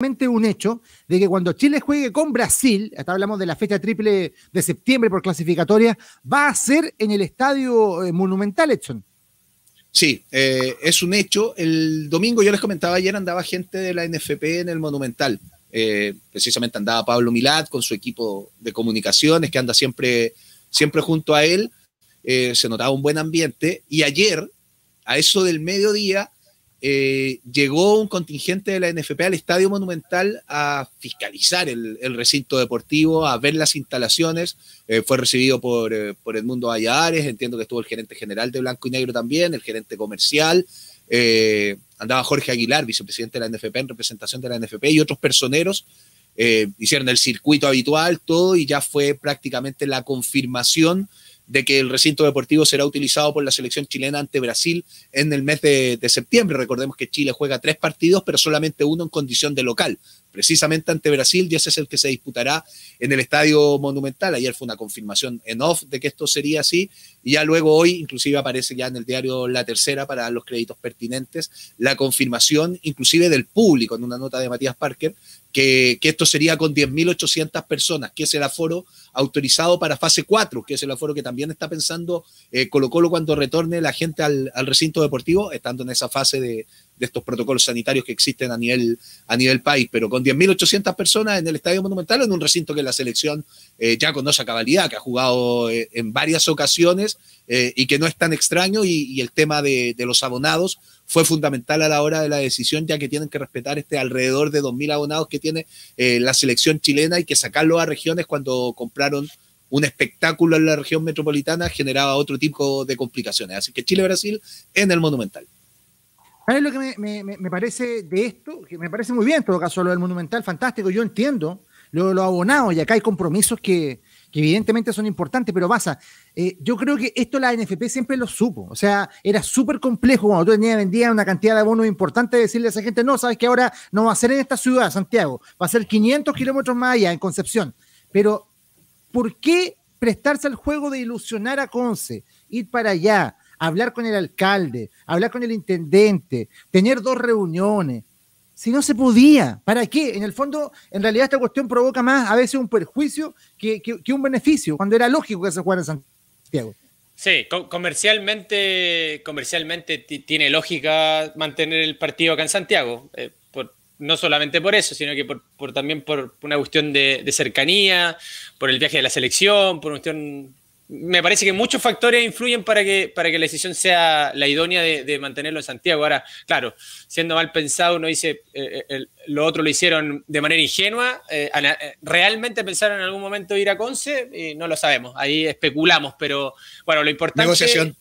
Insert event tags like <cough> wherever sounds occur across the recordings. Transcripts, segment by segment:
un hecho de que cuando Chile juegue con Brasil, hasta hablamos de la fecha triple de septiembre por clasificatoria, va a ser en el estadio eh, monumental, Edson. Sí, eh, es un hecho. El domingo yo les comentaba ayer andaba gente de la NFP en el monumental. Eh, precisamente andaba Pablo Milad con su equipo de comunicaciones que anda siempre, siempre junto a él. se notaba un buen ambiente y ayer, a eso del mediodía, eh, llegó un contingente de la NFP al Estadio Monumental a fiscalizar el, recinto deportivo, a ver las instalaciones. Eh, fue recibido por, eh, por Edmundo Valladares, entiendo que estuvo el gerente general de Blanco y Negro también, el gerente comercial. andaba Jorge Aguilar, vicepresidente de la NFP, en representación de la NFP, y otros personeros. hicieron el circuito habitual, todo, y ya fue prácticamente la confirmación de que el recinto deportivo será utilizado por la selección chilena ante Brasil en el mes de, septiembre. Recordemos que Chile juega tres partidos, pero solamente uno en condición de local, precisamente ante Brasil, y ese es el que se disputará en el Estadio Monumental. Ayer fue una confirmación en off de que esto sería así, y ya luego hoy, inclusive aparece ya en el diario La Tercera para los créditos pertinentes, la confirmación inclusive del público en una nota de Matías Parker que, esto sería con 10.800 personas, que es el aforo autorizado para fase 4, que es el aforo que también está pensando eh, Colo Colo cuando retorne la gente al, recinto deportivo, estando en esa fase de, estos protocolos sanitarios que existen a nivel, a nivel país, pero con 10.800 personas en el Estadio Monumental, en un recinto que la selección eh, ya conoce a cabalidad, que ha jugado eh, en varias ocasiones eh, y que no es tan extraño, y, el tema de los abonados, fue fundamental a la hora de la decisión, ya que tienen que respetar este alrededor de 2.000 abonados que tiene eh, la selección chilena y que sacarlo a regiones cuando compraron un espectáculo en la región metropolitana generaba otro tipo de complicaciones. Así que Chile-Brasil en el Monumental. ¿Sabes lo que me, parece de esto? me parece muy bien, en todo caso, lo del Monumental, fantástico. Yo entiendo lo de los abonados, y acá hay compromisos que, que evidentemente son importantes, pero pasa, eh, yo creo que esto la NFP siempre lo supo, o sea, era súper complejo cuando tú tenías, vendías una cantidad de bonos importante decirle a esa gente, no, sabes que ahora no va a ser en esta ciudad, Santiago, va a ser 500 kilómetros más allá, en Concepción, pero ¿por qué prestarse al juego de ilusionar a Conce, ir para allá? hablar con el alcalde, hablar con el intendente, tener dos reuniones, si no se podía. ¿Para qué? En el fondo, en realidad esta cuestión provoca más a veces un perjuicio que, un beneficio, cuando era lógico que se jugara en Santiago. Sí, comercialmente, comercialmente tiene lógica mantener el partido acá en Santiago. Eh, por, no solamente por eso, sino que por, también por una cuestión de, de, cercanía, por el viaje de la selección, por una cuestión me parece que muchos factores influyen para que, para que la decisión sea la idónea de, mantenerlo en Santiago. Ahora, claro, siendo mal pensado, uno dice, eh, eh, lo otro lo hicieron de manera ingenua, eh, realmente pensaron en algún momento ir a Conce, no lo sabemos, ahí especulamos, pero bueno, lo importante... Negociación.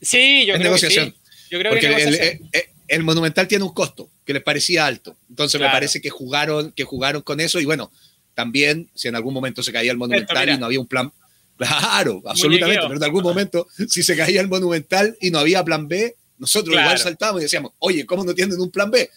Sí, yo creo negociación. que sí. Yo creo que el, Monumental tiene un costo que les parecía alto, entonces me parece que jugaron, que jugaron con eso y bueno, también si en algún momento se caía el Monumental y no había un plan Claro, absolutamente. Pero en algún momento, si se caía el monumental y no había plan B, nosotros igual saltábamos y decíamos, oye, ¿cómo no tienen un plan B?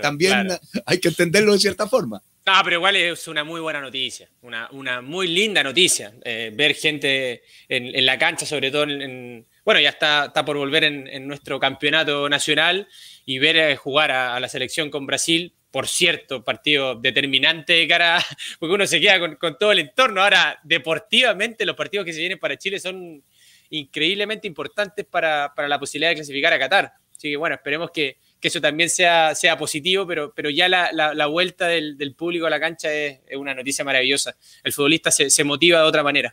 También hay que entenderlo de cierta forma. Ah, pero igual es una muy buena noticia, una, una muy linda noticia. Eh, ver gente en, la cancha, sobre todo en, bueno, ya está, está por volver en, nuestro campeonato nacional y ver eh, jugar a la selección con Brasil por cierto, partido determinante de cara, <laughs> porque uno se queda con, todo el entorno. Ahora, deportivamente, los partidos que se vienen para Chile son increíblemente importantes para, la posibilidad de clasificar a Qatar. Así que bueno, esperemos que, eso también sea, sea positivo, pero, pero ya la, vuelta del, público a la cancha es, una noticia maravillosa. El futbolista se motiva de otra manera.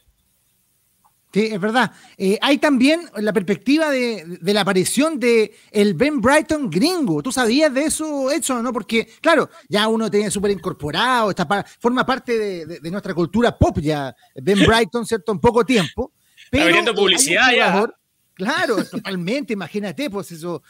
Sí, es verdad. Eh, hay también la perspectiva de, la aparición de el Ben Brighton gringo. ¿Tú sabías de eso, Edson, no? Porque, claro, ya uno tiene súper incorporado, está forma parte de, nuestra cultura pop ya, Ben <laughs> Brighton, ¿cierto? En poco tiempo. Pero publicidad ya. Claro, <laughs> totalmente, imagínate, pues eso.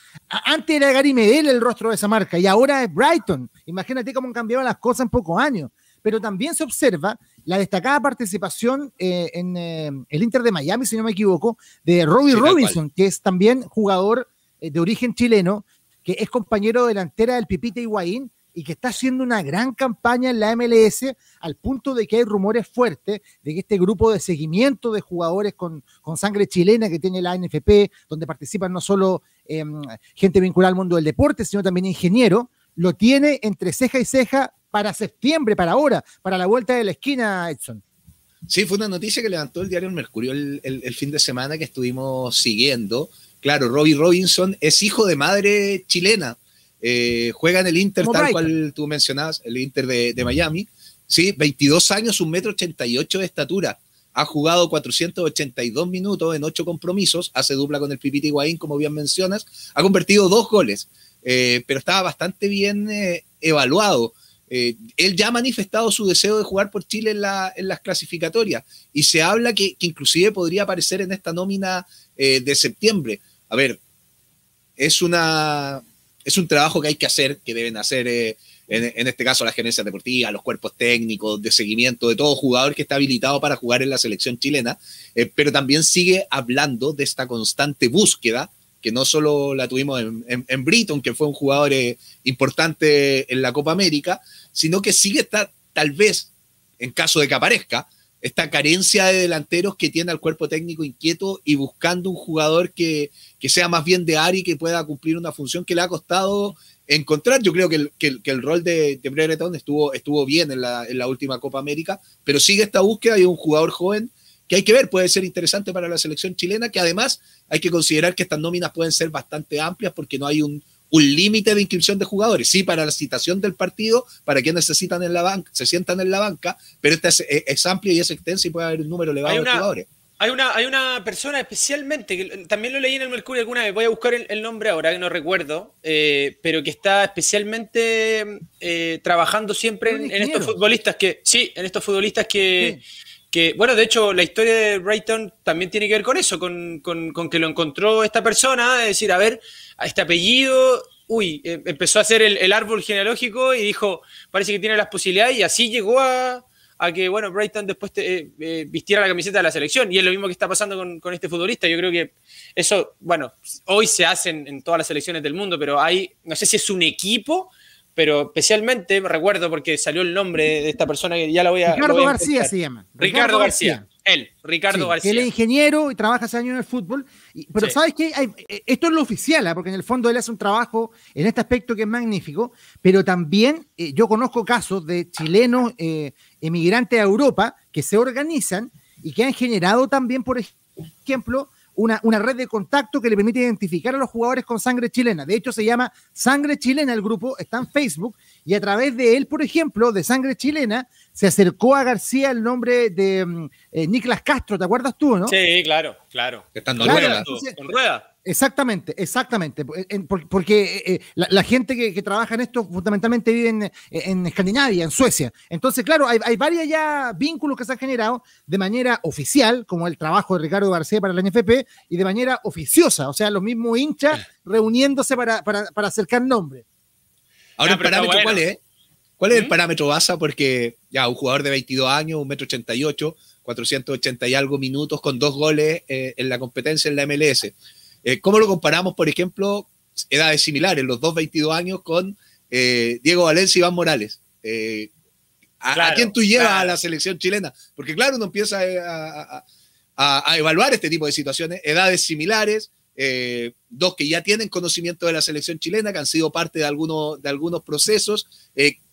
Antes era Gary Medel el rostro de esa marca y ahora es Brighton. Imagínate cómo han cambiado las cosas en pocos años. Pero también se observa la destacada participación eh, en eh, el Inter de Miami, si no me equivoco, de Robbie Robinson, que es también jugador eh, de origen chileno, que es compañero delantera del Pipita Higuaín y que está haciendo una gran campaña en la MLS al punto de que hay rumores fuertes de que este grupo de seguimiento de jugadores con, con sangre chilena que tiene la NFP, donde participan no solo em, gente vinculada al mundo del deporte, sino también ingeniero, lo tiene entre ceja y ceja para septiembre, para ahora, para la vuelta de la esquina, Edson. Sí, fue una noticia que levantó el diario El Mercurio el, fin de semana que estuvimos siguiendo. Claro, Robbie Robinson es hijo de madre chilena. Eh, juega en el Inter, tal cual tú mencionabas, el Inter de, Miami. Sí, 22 años, 1,88 de estatura. Ha jugado 482 minutos en 8 compromisos. Hace dupla con el Pipiti Higuaín, como bien mencionas. Ha convertido dos goles, eh, pero estaba bastante bien eh, evaluado. Eh, él ya ha manifestado su deseo de jugar por Chile en, las clasificatorias y se habla que, inclusive podría aparecer en esta nómina eh, de septiembre. A ver, es, una, es un trabajo que hay que hacer, que deben hacer eh, en, en, este caso las gerencias deportivas, los cuerpos técnicos de seguimiento de todo jugador que está habilitado para jugar en la selección chilena, pero también sigue hablando de esta constante búsqueda que no solo la tuvimos en, en, que fue un jugador eh, importante en la Copa América, sino que sigue está, tal vez, en caso de que aparezca, esta carencia de delanteros que tiene al cuerpo técnico inquieto y buscando un jugador que, sea más bien de área y que pueda cumplir una función que le ha costado encontrar. Yo creo que el, rol de, de Breton estuvo, estuvo bien en la, última Copa América, pero sigue esta búsqueda y un jugador joven que hay que ver, puede ser interesante para la selección chilena, que además hay que considerar que estas nóminas pueden ser bastante amplias porque no hay un, límite de inscripción de jugadores, sí, para la citación del partido, para quienes necesitan en la banca, se sientan en la banca, pero esta es, amplio y es extenso y puede haber un número elevado de jugadores. Hay una, hay una persona especialmente, que también lo leí en el Mercurio alguna vez, voy a buscar el, nombre ahora que no recuerdo, eh, pero que está especialmente eh, trabajando siempre en, estos futbolistas que, sí, en estos futbolistas que... Que, bueno, de hecho, la historia de Brighton también tiene que ver con eso, con, que lo encontró esta persona, es decir, a ver, este apellido, uy, eh, empezó a hacer el, árbol genealógico y dijo, parece que tiene las posibilidades, y así llegó a, que, bueno, Brighton después te, eh, eh, vistiera la camiseta de la selección, y es lo mismo que está pasando con, este futbolista. Yo creo que eso, bueno, hoy se hace en, todas las selecciones del mundo, pero hay, no sé si es un equipo pero especialmente me recuerdo porque salió el nombre de esta persona que ya la voy a. Ricardo García se llama. Ricardo, García. Él, Ricardo García. Él es ingeniero y trabaja hace años en el fútbol. pero sabes que eh, esto es lo oficial, ¿ah? porque en el fondo él hace un trabajo en este aspecto que es magnífico, pero también eh, yo conozco casos de chilenos eh, emigrantes a Europa que se organizan y que han generado también, por ejemplo, una, una red de contacto que le permite identificar a los jugadores con sangre chilena. De hecho, se llama Sangre Chilena el grupo, está en Facebook, y a través de él, por ejemplo, de Sangre Chilena, se acercó a García el nombre de mm, eh, Niclas Castro, ¿te acuerdas tú, no? Sí, claro, claro. Están en ruedas. Exactamente, exactamente, porque eh, eh, la, gente que, trabaja en esto fundamentalmente vive en, Escandinavia, en Suecia. Entonces, claro, hay, varios ya vínculos que se han generado de manera oficial, como el trabajo de Ricardo García para la NFP, y de manera oficiosa, o sea, los mismos hinchas reuniéndose para, acercar nombres. Ahora, el parámetro, ¿cuál es? ¿Cuál es el ¿Mm? parámetro basa? Porque ya un jugador de 22 años, 1,88 m, 480 y algo minutos con dos goles eh, en la competencia en la MLS eh, ¿Cómo lo comparamos, por ejemplo, edades similares, los dos 22 años, con eh, Diego Valencia y Iván Morales? Eh, ¿a, quién tú llevas a la selección chilena? Porque claro, uno empieza a, evaluar este tipo de situaciones, edades similares, dos que ya tienen conocimiento de la selección chilena, que han sido parte de, alguno, de algunos procesos.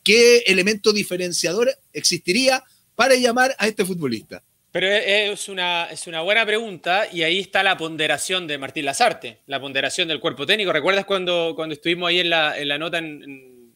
¿Qué elemento diferenciador existiría para llamar a este futbolista? Pero es una, es una buena pregunta y ahí está la ponderación de Martín Lazarte, la ponderación del cuerpo técnico. ¿Recuerdas cuando, cuando estuvimos ahí en la, nota, en,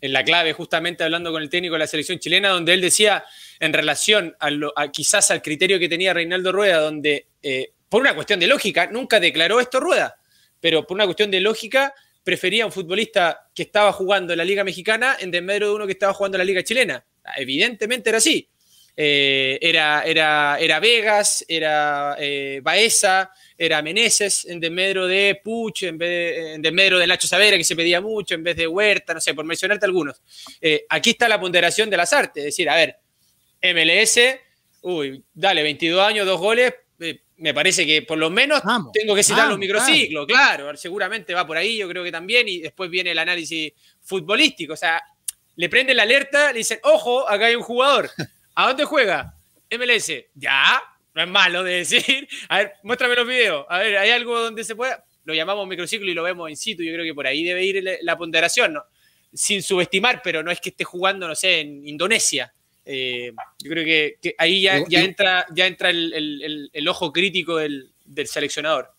la clave, justamente hablando con el técnico de la selección chilena, donde él decía en relación a, quizás al criterio que tenía Reinaldo Rueda, donde eh, por una cuestión de lógica, nunca declaró esto Rueda, pero por una cuestión de lógica prefería un futbolista que estaba jugando en la Liga Mexicana en medio de uno que estaba jugando en la Liga Chilena. Evidentemente era así eh, era, era, era Vegas, era eh, Baeza, era Meneses, en desmedro de Puch, en, de, en de Nacho Savera, que se pedía mucho, en vez de Huerta, no sé, por mencionarte algunos. Eh, aquí está la ponderación de las artes, es decir, a ver, MLS, uy, dale, 22 años, dos goles, me parece que por lo menos tengo que citar los microciclos, claro. seguramente va por ahí, yo creo que también, y después viene el análisis futbolístico, o sea, le prende la alerta, le dicen, ojo, acá hay un jugador. <laughs> ¿A dónde juega? MLS. Ya, no es malo de decir. <laughs> A ver, muéstrame los videos. A ver, ¿hay algo donde se pueda? Lo llamamos microciclo y lo vemos en situ. Yo creo que por ahí debe ir la ponderación, ¿no? Sin subestimar, pero no es que esté jugando, no sé, en Indonesia. Eh, yo creo que, ahí ya, entra, ya entra el, ojo crítico del seleccionador.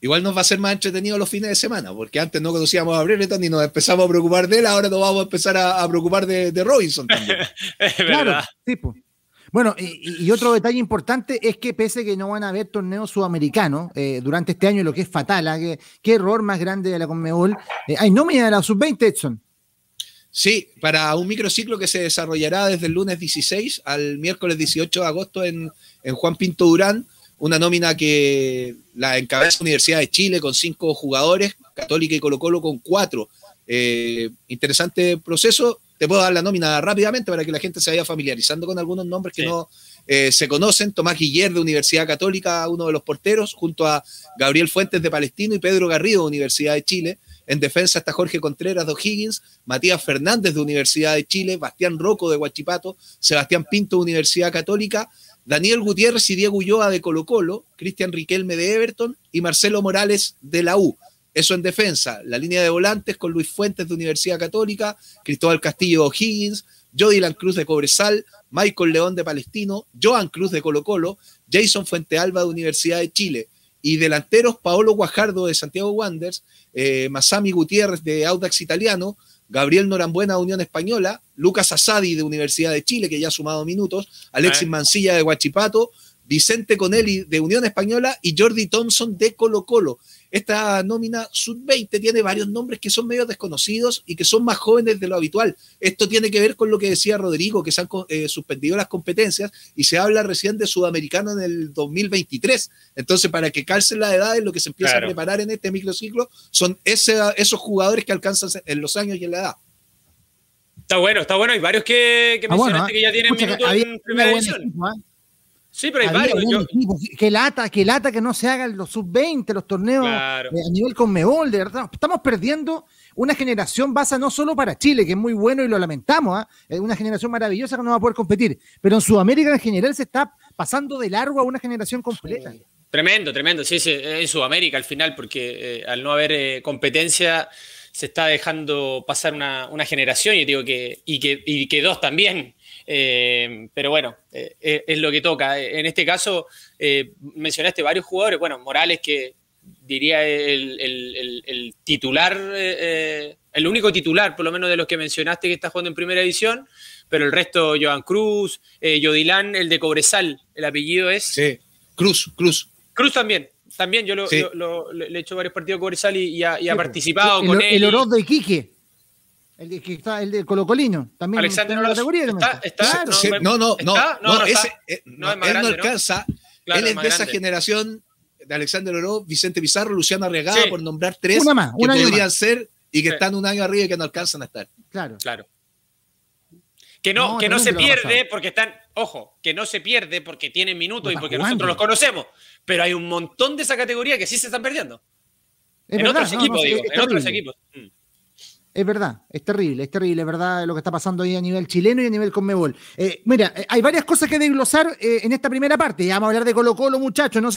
Igual nos va a ser más entretenido los fines de semana, porque antes no conocíamos a Brereton y nos empezamos a preocupar de él, ahora nos vamos a empezar a, preocupar de, de, Robinson también. <laughs> claro, tipo. Bueno, y, otro detalle importante es que pese que no van a haber torneos sudamericanos eh, durante este año, lo que es fatal, ¿eh? ¿Qué, error más grande de la Conmebol. hay eh, nómina de la sub-20, Edson. Sí, para un microciclo que se desarrollará desde el lunes 16 al miércoles 18 de agosto en, en Juan Pinto Durán una nómina que la encabeza Universidad de Chile con cinco jugadores, Católica y Colo Colo con cuatro. Eh, interesante proceso. Te puedo dar la nómina rápidamente para que la gente se vaya familiarizando con algunos nombres que no eh, se conocen. Tomás Guiller de Universidad Católica, uno de los porteros, junto a Gabriel Fuentes de Palestino y Pedro Garrido de Universidad de Chile. En defensa está Jorge Contreras de O'Higgins, Matías Fernández de Universidad de Chile, Bastián Roco de Huachipato, Sebastián Pinto de Universidad Católica, Daniel Gutiérrez y Diego Ulloa de Colo Colo, Cristian Riquelme de Everton y Marcelo Morales de la U. Eso en defensa. La línea de volantes con Luis Fuentes de Universidad Católica, Cristóbal Castillo de O'Higgins, Cruz de Cobresal, Michael León de Palestino, Joan Cruz de Colo Colo, Jason Fuente de Universidad de Chile y delanteros Paolo Guajardo de Santiago Wanderers, eh, Masami Gutiérrez de Audax Italiano, Gabriel Norambuena Unión Española, Lucas Asadi de Universidad de Chile, que ya ha sumado minutos, Alexis Mancilla de Huachipato, Vicente Conelli de Unión Española y Jordi Thompson de Colo Colo. Esta nómina sub-20 tiene varios nombres que son medio desconocidos y que son más jóvenes de lo habitual. Esto tiene que ver con lo que decía Rodrigo, que se han eh, suspendido las competencias y se habla recién de Sudamericano en el 2023. Entonces, para que calcen edad edades, lo que se empieza a preparar en este microciclo son ese, esos jugadores que alcanzan en los años y en la edad. Está bueno, está bueno. Hay varios que, que ah, ¿eh? ya tienen minutos en primera edición. Sí, pero hay varios. Yo... Pues, que lata, que lata que no se hagan los sub-20, los torneos eh, a nivel conmebol, de verdad. Estamos perdiendo una generación basa no solo para Chile, que es muy bueno y lo lamentamos, ¿ah? una generación maravillosa que no va a poder competir, pero en Sudamérica en general se está pasando de largo a una generación completa. Tremendo, tremendo, sí, sí, en Sudamérica al final, porque eh, al no haber eh, competencia se está dejando pasar una, generación y digo que, y que, y que dos también eh, pero bueno, eh, eh, es lo que toca. En este caso, mencionaste varios jugadores. Bueno, Morales, que diría el, titular, el único titular, por lo menos de los que mencionaste, que está jugando en primera edición. Pero el resto, Joan Cruz, Yodilán, el de Cobresal, el apellido es. Sí, Cruz, Cruz. Cruz también, también yo lo, le he hecho varios partidos a Cobresal y, ha, pues. participado con él. El oro de Quique el de, que está, También Alexander categoría. Está, no, no, no, eh, él no alcanza. él es de esa generación de Alexander Oro, Vicente Pizarro, Luciano Arregada, por nombrar tres una que podrían ser y que están un año arriba y que no alcanzan a estar. Claro. Claro. Que no, que no se pierde porque están, ojo, que no se pierde porque tienen minutos y porque nosotros los conocemos. Pero hay un montón de esa categoría que sí se están perdiendo. en otros equipos, en otros equipos. Es verdad, es terrible, es terrible, es verdad lo que está pasando ahí a nivel chileno y a nivel conmebol. Eh, mira, eh, hay varias cosas que desglosar eh, en esta primera parte. Ya vamos a hablar de Colo Colo, muchachos, no